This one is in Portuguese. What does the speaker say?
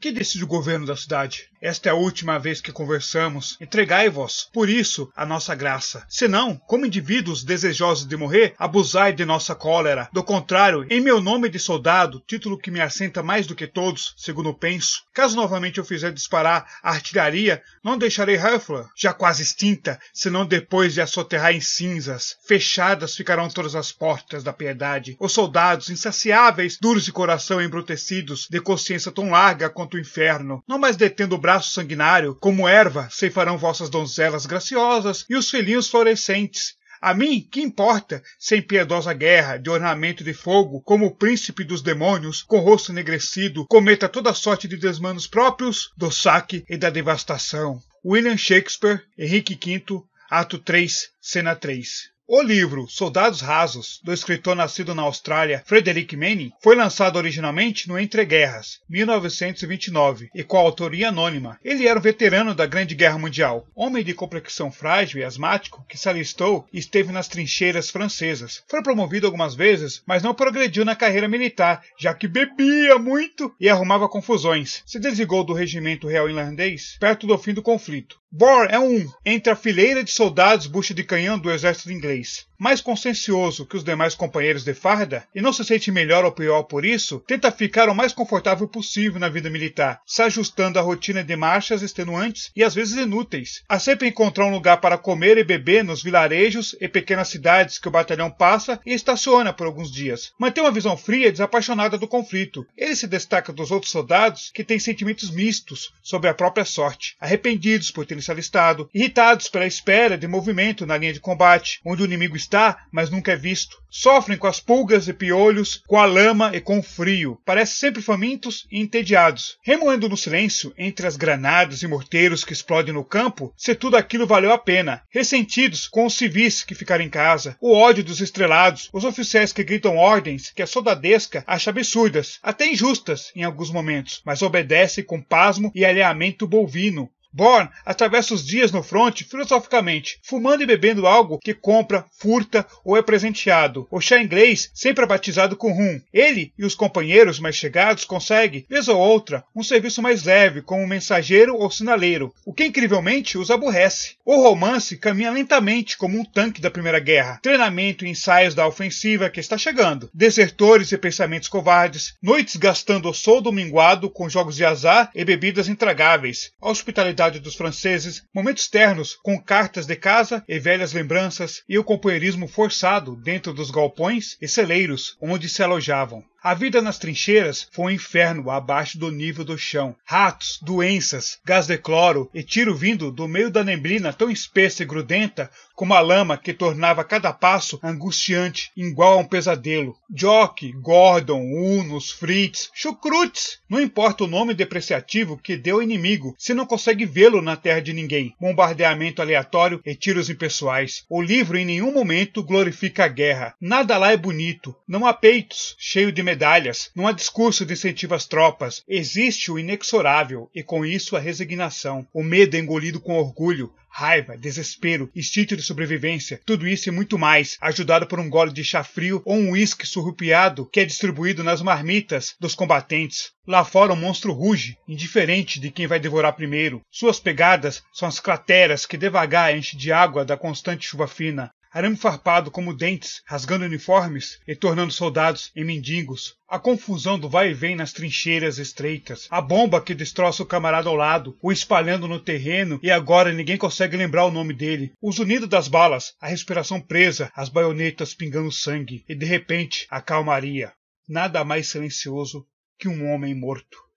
Que decide o governo da cidade? Esta é a última vez que conversamos. Entregai-vos, por isso, a nossa graça. Senão, como indivíduos desejosos de morrer, abusai de nossa cólera. Do contrário, em meu nome de soldado, título que me assenta mais do que todos, segundo penso, caso novamente eu fizer disparar a artilharia, não deixarei Huffler, já quase extinta, senão depois de a soterrar em cinzas. Fechadas ficarão todas as portas da piedade. Os soldados, insaciáveis, duros de coração e embrutecidos, de consciência tão larga quanto santo inferno. Não mais detendo o braço sanguinário, como erva, ceifarão vossas donzelas graciosas e os filhinhos florescentes. A mim, que importa, sem piedosa guerra, de ornamento de fogo, como o príncipe dos demônios, com rosto enegrecido, cometa toda sorte de desmanos próprios do saque e da devastação. William Shakespeare, Henrique V, Ato 3, Cena 3. O livro Soldados Rasos, do escritor nascido na Austrália Frederick Manning, foi lançado originalmente no entre-guerras, 1929, e com a autoria anônima. Ele era um veterano da Grande Guerra Mundial, homem de complexão frágil e asmático que se alistou e esteve nas trincheiras francesas. Foi promovido algumas vezes, mas não progrediu na carreira militar, já que bebia muito e arrumava confusões. Se desligou do regimento real irlandês perto do fim do conflito. Bor é um entre a fileira de soldados bucha de canhão do exército inglês mais consciencioso que os demais companheiros de farda, e não se sente melhor ou pior por isso, tenta ficar o mais confortável possível na vida militar, se ajustando à rotina de marchas extenuantes e às vezes inúteis. Há sempre encontrar um lugar para comer e beber nos vilarejos e pequenas cidades que o batalhão passa e estaciona por alguns dias. Mantém uma visão fria e desapaixonada do conflito. Ele se destaca dos outros soldados que têm sentimentos mistos sobre a própria sorte, arrependidos por terem se alistado, irritados pela espera de movimento na linha de combate, onde o inimigo está, mas nunca é visto. Sofrem com as pulgas e piolhos, com a lama e com o frio. Parecem sempre famintos e entediados. Remoendo no silêncio, entre as granadas e morteiros que explodem no campo, se tudo aquilo valeu a pena. Ressentidos com os civis que ficaram em casa, o ódio dos estrelados, os oficiais que gritam ordens que a soldadesca acha absurdas, até injustas em alguns momentos, mas obedece com pasmo e alheamento bovino. Born atravessa os dias no fronte filosoficamente, fumando e bebendo algo que compra, furta ou é presenteado. O chá inglês sempre é batizado com rum. Ele e os companheiros mais chegados conseguem, vez ou outra, um serviço mais leve, como mensageiro ou sinaleiro, o que incrivelmente os aborrece. O romance caminha lentamente como um tanque da Primeira Guerra, treinamento e ensaios da ofensiva que está chegando, desertores e pensamentos covardes, noites gastando o sol dominguado com jogos de azar e bebidas intragáveis, hospitalidade cidade dos franceses, momentos ternos com cartas de casa e velhas lembranças e o companheirismo forçado dentro dos galpões e celeiros onde se alojavam. A vida nas trincheiras foi um inferno abaixo do nível do chão. Ratos, doenças, gás de cloro e tiro vindo do meio da neblina tão espessa e grudenta como a lama que tornava cada passo angustiante, igual a um pesadelo. Jock, Gordon, Unos, Fritz, Chucrutes! Não importa o nome depreciativo que deu o inimigo, se não consegue vê-lo na terra de ninguém. Bombardeamento aleatório e tiros impessoais. O livro em nenhum momento glorifica a guerra. Nada lá é bonito. Não há peitos, cheio de medalhas, não há discurso de incentivo às tropas. Existe o inexorável e com isso a resignação. O medo é engolido com orgulho, raiva, desespero, instinto de sobrevivência, tudo isso e muito mais, ajudado por um gole de chá frio ou um uísque surrupiado que é distribuído nas marmitas dos combatentes. Lá fora o monstro ruge, indiferente de quem vai devorar primeiro. Suas pegadas são as crateras que devagar enche de água da constante chuva fina arame farpado como dentes, rasgando uniformes e tornando soldados em mendigos, a confusão do vai e vem nas trincheiras estreitas, a bomba que destroça o camarada ao lado, o espalhando no terreno e agora ninguém consegue lembrar o nome dele, o zunido das balas, a respiração presa, as baionetas pingando sangue e de repente a calmaria. Nada mais silencioso que um homem morto.